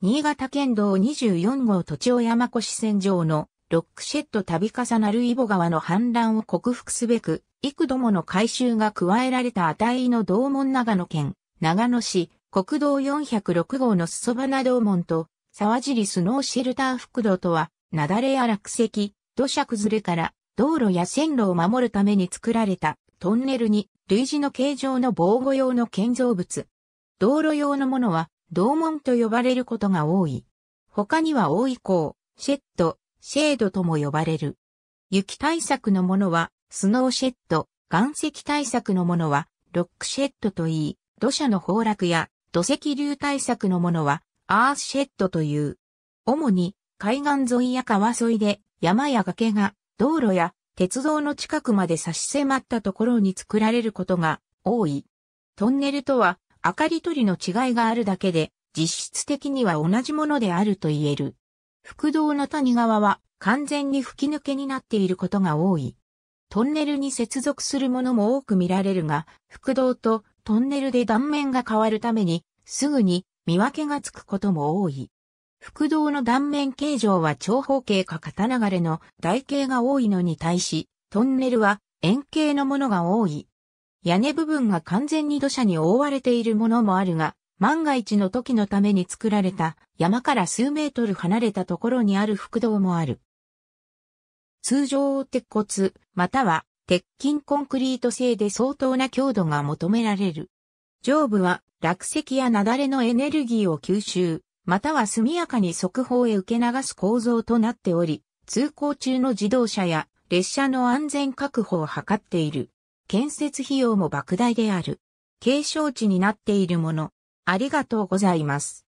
新潟県道24号土地を山越線上のロックシェット度重なるイボ川の氾濫を克服すべく、幾度もの改修が加えられた値の道門長野県、長野市、国道406号の裾花道門と、沢尻スノーシェルター副道とは、雪崩や落石、土砂崩れから道路や線路を守るために作られたトンネルに類似の形状の防護用の建造物。道路用のものは同門と呼ばれることが多い。他には大井港、シェット、シェードとも呼ばれる。雪対策のものは、スノーシェット、岩石対策のものは、ロックシェットといい、土砂の崩落や土石流対策のものは、アースシェットという。主に、海岸沿いや川沿いで、山や崖が、道路や鉄道の近くまで差し迫ったところに作られることが多い。トンネルとは、明かり取りの違いがあるだけで、実質的には同じものであると言える。副道の谷側は完全に吹き抜けになっていることが多い。トンネルに接続するものも多く見られるが、副道とトンネルで断面が変わるために、すぐに見分けがつくことも多い。副道の断面形状は長方形か型流れの台形が多いのに対し、トンネルは円形のものが多い。屋根部分が完全に土砂に覆われているものもあるが、万が一の時のために作られた山から数メートル離れたところにある副道もある。通常鉄骨、または鉄筋コンクリート製で相当な強度が求められる。上部は落石や雪崩のエネルギーを吸収、または速やかに速報へ受け流す構造となっており、通行中の自動車や列車の安全確保を図っている。建設費用も莫大である。継承地になっているもの。ありがとうございます。